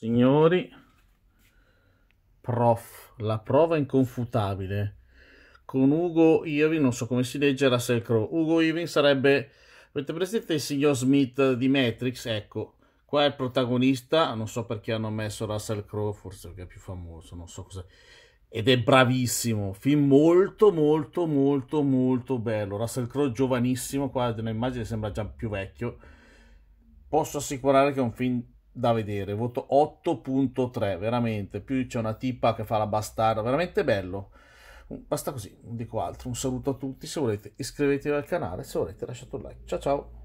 Signori, prof, la prova inconfutabile. Con Ugo Irving, non so come si legge, Russell Crowe. Ugo Irving sarebbe, avete presente il signor Smith di Matrix? Ecco, qua è il protagonista, non so perché hanno messo Russell Crowe, forse perché è più famoso, non so cosa. Ed è bravissimo, film molto molto molto molto bello. Russell Crowe giovanissimo, qua nell'immagine sembra già più vecchio. Posso assicurare che è un film da vedere, voto 8.3, veramente, più c'è una tipa che fa la bastarda, veramente bello. Basta così, non dico altro, un saluto a tutti, se volete iscrivetevi al canale, se volete lasciate un like. Ciao ciao!